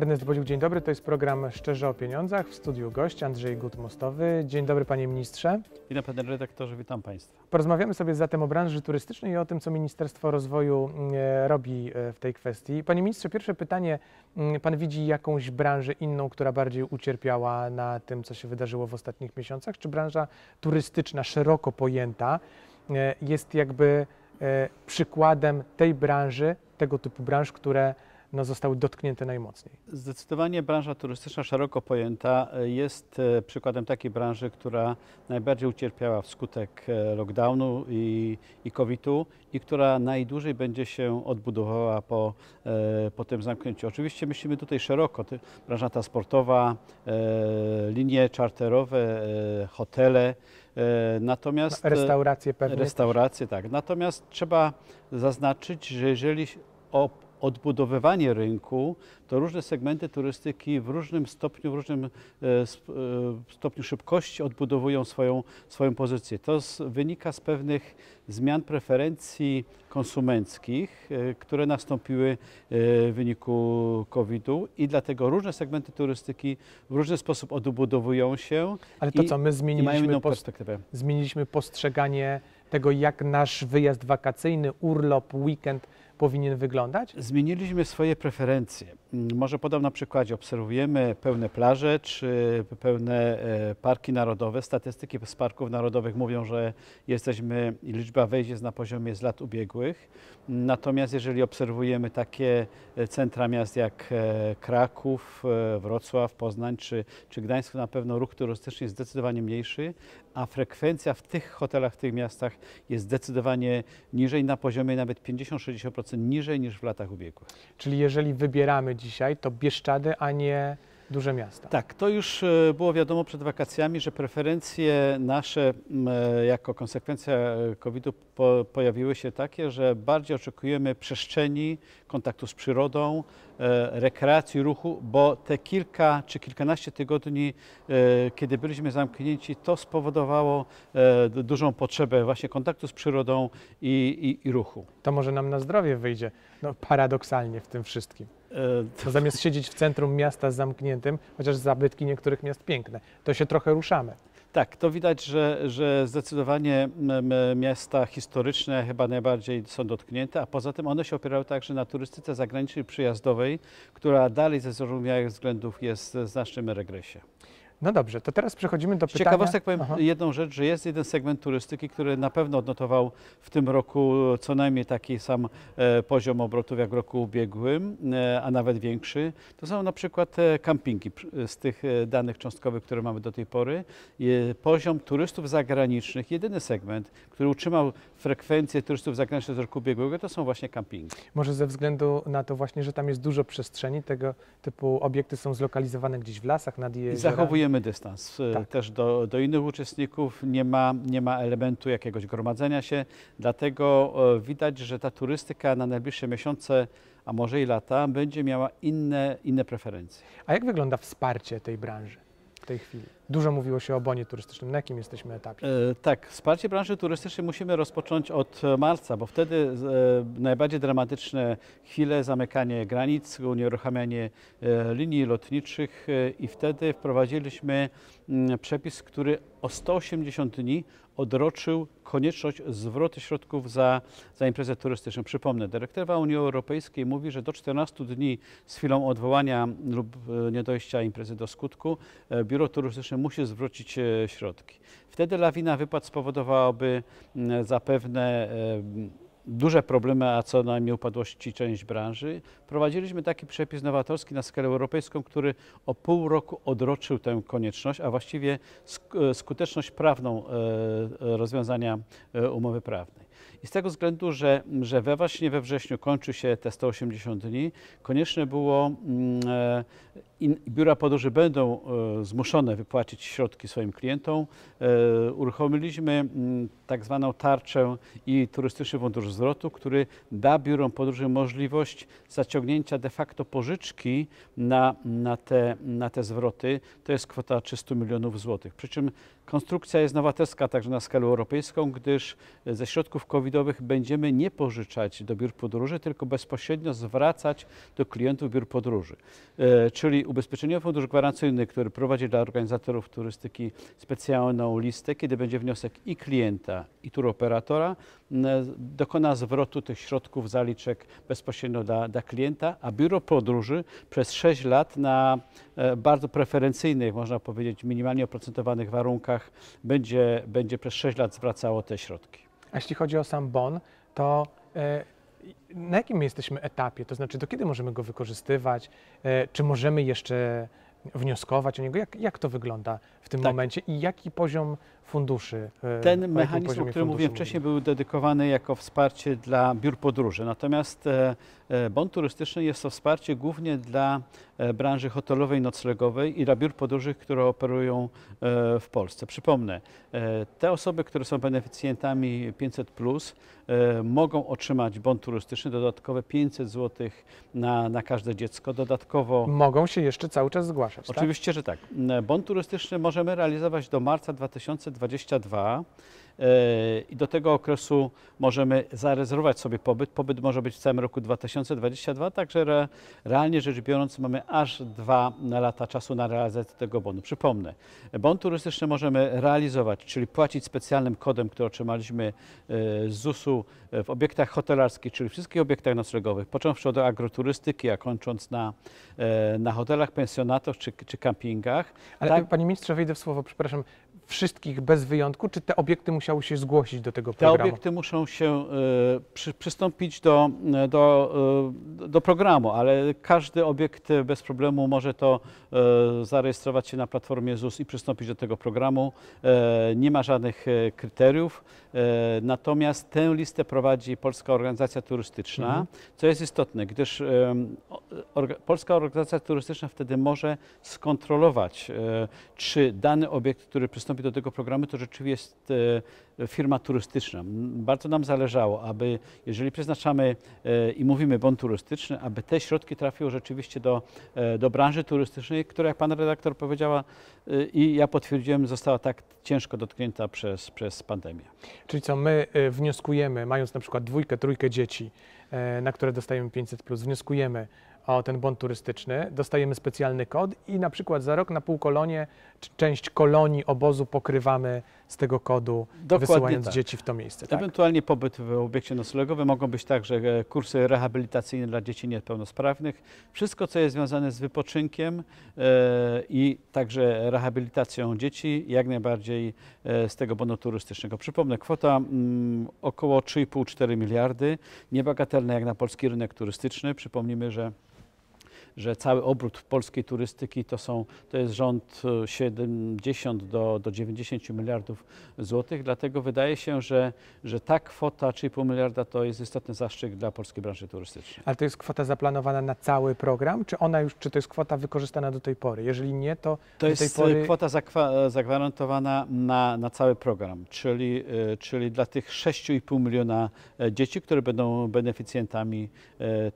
Ernest Bodziuk, dzień dobry. To jest program Szczerze o Pieniądzach. W studiu gość Andrzej Gut-Mostowy. Dzień dobry, panie ministrze. Witam, panie redaktorze, witam państwa. Porozmawiamy sobie zatem o branży turystycznej i o tym, co Ministerstwo Rozwoju mm, e, robi e, w tej kwestii. Panie ministrze, pierwsze pytanie. Mm, pan widzi jakąś branżę inną, która bardziej ucierpiała na tym, co się wydarzyło w ostatnich miesiącach? Czy branża turystyczna, szeroko pojęta, e, jest jakby przykładem tej branży, tego typu branż, które no, zostały dotknięte najmocniej. Zdecydowanie branża turystyczna szeroko pojęta jest e, przykładem takiej branży, która najbardziej ucierpiała wskutek e, lockdownu i, i COVID-u i która najdłużej będzie się odbudowała po, e, po tym zamknięciu. Oczywiście myślimy tutaj szeroko, branża ta sportowa, linie czarterowe, hotele, Natomiast no, restauracje pewnie. Restauracje, tak. Natomiast trzeba zaznaczyć, że jeżeli o odbudowywanie rynku, to różne segmenty turystyki w różnym stopniu, w różnym e, e, stopniu szybkości odbudowują swoją, swoją pozycję. To z, wynika z pewnych zmian preferencji konsumenckich, e, które nastąpiły w wyniku COVID-u i dlatego różne segmenty turystyki w różny sposób odbudowują się. Ale to i, co, my zmieniliśmy, post zmieniliśmy postrzeganie tego, jak nasz wyjazd wakacyjny, urlop, weekend – powinien wyglądać? Zmieniliśmy swoje preferencje. Mm, może podam na przykładzie, obserwujemy pełne plaże czy pełne e, parki narodowe. Statystyki z parków narodowych mówią, że jesteśmy, liczba wejść jest na poziomie z lat ubiegłych. Natomiast jeżeli obserwujemy takie e, centra miast jak e, Kraków, Wrocław, Poznań czy, czy Gdańsk, na pewno ruch turystyczny jest zdecydowanie mniejszy, a frekwencja w tych hotelach, w tych miastach jest zdecydowanie niżej, na poziomie nawet 50-60% niżej niż w latach ubiegłych. Czyli jeżeli wybieramy dzisiaj, to Bieszczady, a nie duże miasta. Tak, to już e, było wiadomo przed wakacjami, że preferencje nasze e, jako konsekwencja e, COVID-u po, pojawiły się takie, że bardziej oczekujemy przestrzeni, kontaktu z przyrodą, rekreacji, ruchu, bo te kilka czy kilkanaście tygodni, kiedy byliśmy zamknięci, to spowodowało dużą potrzebę właśnie kontaktu z przyrodą i, i, i ruchu. To może nam na zdrowie wyjdzie, no paradoksalnie w tym wszystkim. E, to zamiast siedzieć w centrum miasta zamkniętym, chociaż zabytki niektórych miast piękne, to się trochę ruszamy. Tak, to widać, że, że zdecydowanie miasta historyczne chyba najbardziej są dotknięte, a poza tym one się opierały także na turystyce zagranicznej przyjazdowej, która dalej ze zrozumiałych względów jest w znacznym regresie. No dobrze, to teraz przechodzimy do pytania. ciekawostek powiem Aha. jedną rzecz, że jest jeden segment turystyki, który na pewno odnotował w tym roku co najmniej taki sam e, poziom obrotów jak w roku ubiegłym, e, a nawet większy. To są na przykład e, campingi z tych e, danych cząstkowych, które mamy do tej pory. poziom turystów zagranicznych, jedyny segment, który utrzymał frekwencję turystów zagranicznych z roku ubiegłego, to są właśnie campingi. Może ze względu na to właśnie, że tam jest dużo przestrzeni, tego typu obiekty są zlokalizowane gdzieś w lasach, nad jeziorami. I zachowujemy mamy dystans y, tak. też do, do innych uczestników, nie ma, nie ma elementu jakiegoś gromadzenia się, dlatego widać, że ta turystyka na najbliższe miesiące a może i lata, będzie miała inne, inne preferencje. A jak wygląda wsparcie tej branży w tej chwili? Dużo mówiło się o bonie turystycznym. Na jakim jesteśmy etapie? E, tak, wsparcie branży turystycznej musimy rozpocząć od marca, bo wtedy e, najbardziej dramatyczne chwile, zamykanie granic, unieruchamianie e, linii lotniczych i wtedy wprowadziliśmy mm, przepis, który o 180 dni odroczył konieczność zwrotu środków za, za imprezę turystyczną. Przypomnę, dyrektywa Unii Europejskiej mówi, że do 14 dni z chwilą odwołania lub niedojścia imprezy do skutku biuro turystyczne musi zwrócić e, środki. Wtedy lawina wypłat spowodowałaby zapewne e, duże problemy, a co najmniej upadłości część branży. Prowadziliśmy taki przepis nowatorski na skalę europejską, który o pół roku odroczył tę konieczność, a właściwie e, skuteczność prawną rozwiązania umowy prawnej. I z tego względu, że, że we właśnie we wrześniu kończy się te 180 dni, konieczne było, mm, e, biura podróży będą e, zmuszone wypłacić środki swoim klientom. E, uruchomiliśmy mm, tak zwaną tarczę i turystyczny fundusz zwrotu, który da biurom podróży możliwość zaciągnięcia de facto pożyczki na, na, te, na te zwroty. To jest kwota 300 milionów złotych. Przy czym konstrukcja jest nowatorska także na skalę europejską, gdyż ze środków covid covidowych będziemy nie pożyczać do biur podróży, tylko bezpośrednio zwracać do klientów biur podróży. E, czyli Ubezpieczeniowy Fundusz Gwarancyjny, który prowadzi dla organizatorów turystyki specjalną listę, kiedy będzie wniosek i klienta, i operatora, e, dokona zwrotu tych środków zaliczek bezpośrednio dla, dla klienta, a biuro podróży przez 6 lat na e, bardzo preferencyjnych, można powiedzieć, minimalnie oprocentowanych warunkach będzie, będzie przez 6 lat zwracało te środki. A jeśli chodzi o sam bon, to e, na jakim jesteśmy etapie? To znaczy, do kiedy możemy go wykorzystywać? E, czy możemy jeszcze wnioskować o niego? Jak, jak to wygląda w tym tak. momencie i jaki poziom funduszy? E, Ten mechanizm, o którym mówiłem wcześniej, był dedykowany jako wsparcie dla biur podróży. Natomiast e, e, bon turystyczny jest to wsparcie głównie dla branży hotelowej, noclegowej i dla biur podróży, które operują w Polsce. Przypomnę, te osoby, które są beneficjentami 500, mogą otrzymać bon turystyczny dodatkowe 500 zł na, na każde dziecko. Dodatkowo mogą się jeszcze cały czas zgłaszać. Oczywiście, tak? że tak. E, bon turystyczny możemy realizować do marca 2022. E, i do tego okresu możemy zarezerwować sobie pobyt. Pobyt może być w całym roku 2022, także re, realnie rzecz biorąc mamy aż dwa lata czasu na realizację tego bonu. Przypomnę, bon turystyczny możemy realizować, czyli płacić specjalnym kodem, który otrzymaliśmy e, z ZUS-u e, w obiektach hotelarskich, czyli wszystkich obiektach noclegowych, począwszy od agroturystyki, a kończąc na, na hotelach, pensjonatach czy, czy kampingach. Ale tak, panie ministrze, wejdę w słowo, przepraszam, wszystkich bez wyjątku, czy te obiekty musiały się zgłosić do tego programu? Te obiekty muszą się e, przy, przystąpić do, e, do, e, do programu, ale każdy obiekt bez problemu może to zarejestrować się na platformie ZUS i przystąpić do tego programu. Nie ma żadnych kryteriów, natomiast tę listę prowadzi Polska Organizacja Turystyczna, mhm. co jest istotne, gdyż Polska Organizacja Turystyczna wtedy może skontrolować, czy dany obiekt, który przystąpi do tego programu, to rzeczywiście jest e, firma turystyczna. Bardzo nam zależało, aby jeżeli przeznaczamy e, i mówimy bon turystyczny, aby te środki trafiły rzeczywiście do, e, do branży turystycznej, która, jak pan redaktor powiedziała i ja potwierdziłem, została tak ciężko dotknięta przez, przez pandemię. Czyli co, my wnioskujemy, mając na przykład dwójkę, trójkę dzieci, na które dostajemy 500+, plus, wnioskujemy, o ten błąd turystyczny, dostajemy specjalny kod i na przykład za rok na półkolonie część kolonii obozu pokrywamy z tego kodu, Dokładnie wysyłając tak. dzieci w to miejsce. Tak? Ewentualnie pobyt w obiekcie noclegowym mogą być także e, kursy rehabilitacyjne dla dzieci niepełnosprawnych. Wszystko, co jest związane z wypoczynkiem e, i także rehabilitacją dzieci, jak najbardziej e, z tego bonu turystycznego. Przypomnę, kwota mm, około 3,5-4 miliardy, niebagatelna jak na polski rynek turystyczny. Przypomnijmy, że że cały obrót polskiej turystyki to, są, to jest rząd 70 e, do, do 90 miliardów złotych, dlatego wydaje się, że, że ta kwota 3,5 miliarda to jest istotny zaszczyt dla polskiej branży turystycznej. Ale to jest kwota zaplanowana na cały program, czy ona już, czy to jest kwota wykorzystana do tej pory? Jeżeli nie, to, to do tej e, pory... To jest kwota e, zagwarantowana na, na cały program, czyli, czyli dla tych 6,5 miliona dzieci, które będą beneficjentami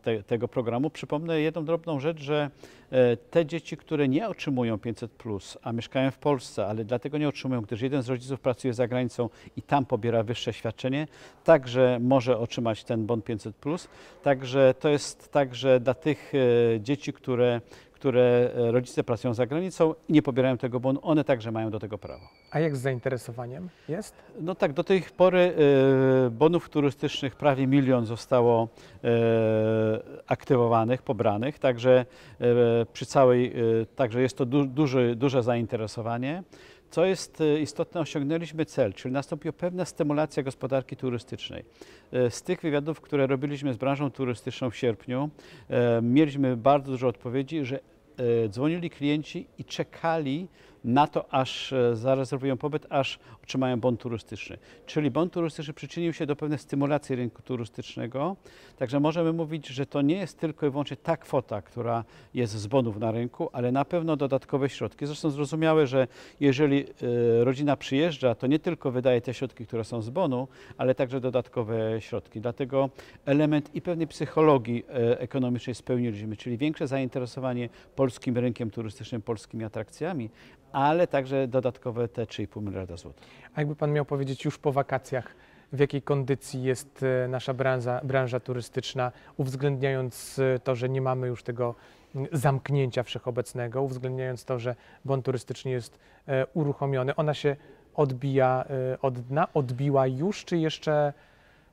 te, tego programu. Przypomnę jedną drobną rzecz, rzecz, że e, te dzieci, które nie otrzymują 500, a mieszkają w Polsce, ale dlatego nie otrzymują, gdyż jeden z rodziców pracuje za granicą i tam pobiera wyższe świadczenie, także może otrzymać ten bon 500. Także to jest także dla tych e, dzieci, które, które e, rodzice pracują za granicą i nie pobierają tego bonu, one także mają do tego prawo. A jak z zainteresowaniem jest? No tak, do tej pory e, bonów turystycznych prawie milion zostało e, aktywowanych, pobranych, także przy całej, także jest to duży, duże zainteresowanie. Co jest istotne, osiągnęliśmy cel, czyli nastąpiła pewna stymulacja gospodarki turystycznej. Z tych wywiadów, które robiliśmy z branżą turystyczną w sierpniu, mieliśmy bardzo dużo odpowiedzi, że E, dzwonili klienci i czekali na to, aż e, zarezerwują pobyt, aż otrzymają bon turystyczny. Czyli bon turystyczny przyczynił się do pewnej stymulacji rynku turystycznego, także możemy mówić, że to nie jest tylko i wyłącznie ta kwota, która jest z bonów na rynku, ale na pewno dodatkowe środki. Zresztą zrozumiałe, że jeżeli e, rodzina przyjeżdża, to nie tylko wydaje te środki, które są z bonu, ale także dodatkowe środki. Dlatego element i pewnej psychologii e, ekonomicznej spełniliśmy, czyli większe zainteresowanie polskim rynkiem turystycznym, polskimi atrakcjami, ale także dodatkowe te 3,5 miliarda złotych. A jakby Pan miał powiedzieć już po wakacjach, w jakiej kondycji jest e, nasza branża, branża turystyczna, uwzględniając e, to, że nie mamy już tego mm, zamknięcia wszechobecnego, uwzględniając to, że bon turystyczny jest e, uruchomiony. Ona się odbija od dna, odbiła już, czy jeszcze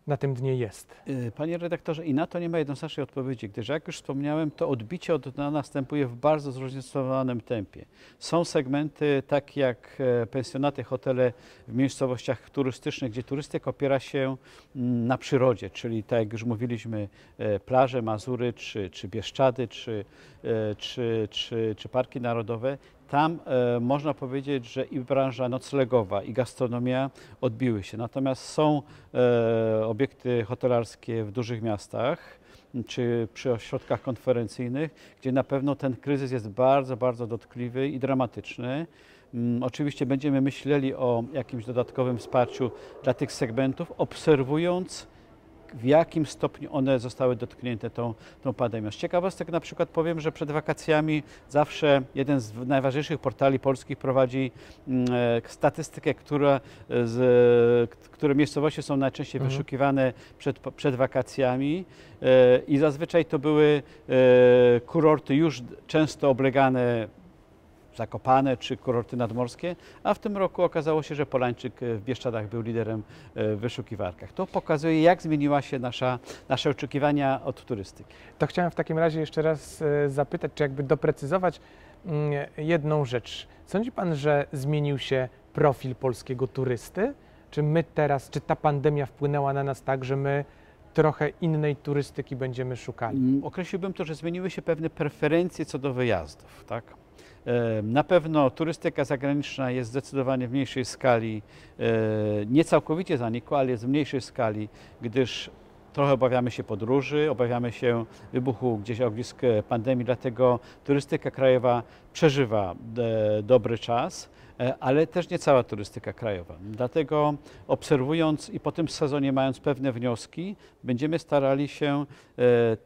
na tym dnie jest. Y, panie redaktorze, i na to nie ma jednoznacznej odpowiedzi, gdyż jak już wspomniałem, to odbicie od dna następuje w bardzo zróżnicowanym tempie. Są segmenty, tak jak e, pensjonaty, hotele w miejscowościach turystycznych, gdzie turystyka opiera się mm, na przyrodzie, czyli tak jak już mówiliśmy, e, plaże, Mazury, czy, czy Bieszczady, czy, e, czy, czy, czy parki narodowe. Tam e, można powiedzieć, że i branża noclegowa, i gastronomia odbiły się. Natomiast są e, obiekty hotelarskie w dużych miastach czy przy ośrodkach konferencyjnych, gdzie na pewno ten kryzys jest bardzo, bardzo dotkliwy i dramatyczny. Mm, oczywiście będziemy myśleli o jakimś dodatkowym wsparciu dla tych segmentów, obserwując w jakim stopniu one zostały dotknięte tą, tą pandemią. Z ciekawostek na przykład powiem, że przed wakacjami zawsze jeden z najważniejszych portali polskich prowadzi mm, e, statystykę, które, z, które miejscowości są najczęściej mhm. wyszukiwane przed, przed wakacjami e, i zazwyczaj to były e, kurorty już często oblegane Zakopane czy kurorty nadmorskie, a w tym roku okazało się, że Polańczyk e, w Bieszczadach był liderem e, w wyszukiwarkach. To pokazuje, jak zmieniła się nasza, nasze oczekiwania od turystyki. To chciałem w takim razie jeszcze raz e, zapytać, czy jakby doprecyzować mm, jedną rzecz. Sądzi Pan, że zmienił się profil polskiego turysty? Czy my teraz, czy ta pandemia wpłynęła na nas tak, że my trochę innej turystyki będziemy szukali? Mm, określiłbym to, że zmieniły się pewne preferencje co do wyjazdów, tak? Na pewno turystyka zagraniczna jest zdecydowanie w mniejszej skali, e, nie całkowicie zanikła, ale jest w mniejszej skali, gdyż trochę obawiamy się podróży, obawiamy się wybuchu gdzieś ognisk e, pandemii, dlatego turystyka krajowa przeżywa e, dobry czas ale też nie cała turystyka krajowa. Dlatego obserwując i po tym sezonie mając pewne wnioski, będziemy starali się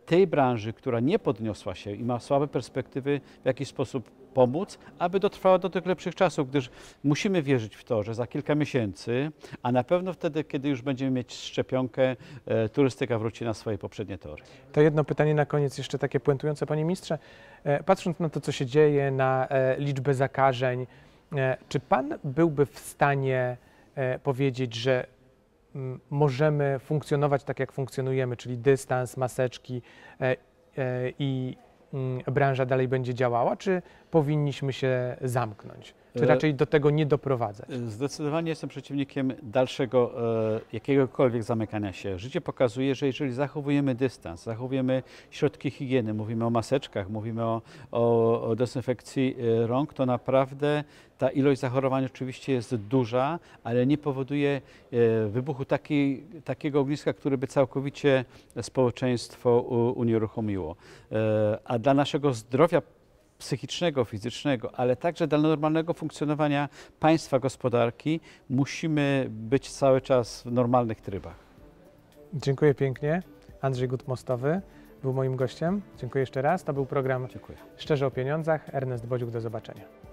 tej branży, która nie podniosła się i ma słabe perspektywy, w jakiś sposób pomóc, aby dotrwała do tych lepszych czasów, gdyż musimy wierzyć w to, że za kilka miesięcy, a na pewno wtedy, kiedy już będziemy mieć szczepionkę, e, turystyka wróci na swoje poprzednie tory. To jedno pytanie na koniec, jeszcze takie puentujące, panie ministrze. E, patrząc na to, co się dzieje, na e, liczbę zakażeń, czy pan byłby w stanie powiedzieć, że mm, możemy funkcjonować tak, jak funkcjonujemy, czyli dystans, maseczki i mm, branża dalej będzie działała? Czy powinniśmy się zamknąć? Czy e, raczej do tego nie doprowadzać? E, zdecydowanie jestem przeciwnikiem dalszego e, jakiegokolwiek zamykania się. Życie pokazuje, że jeżeli zachowujemy dystans, zachowujemy środki higieny, mówimy o maseczkach, mówimy o, o, o dezynfekcji rąk, to naprawdę ta ilość zachorowań oczywiście jest duża, ale nie powoduje wybuchu taki, takiego ogniska, które by całkowicie społeczeństwo unieruchomiło. A dla naszego zdrowia psychicznego, fizycznego, ale także dla normalnego funkcjonowania państwa, gospodarki musimy być cały czas w normalnych trybach. Dziękuję pięknie. Andrzej Gutmostowy był moim gościem. Dziękuję jeszcze raz. To był program Dziękuję. Szczerze o pieniądzach. Ernest Bodziuk, do zobaczenia.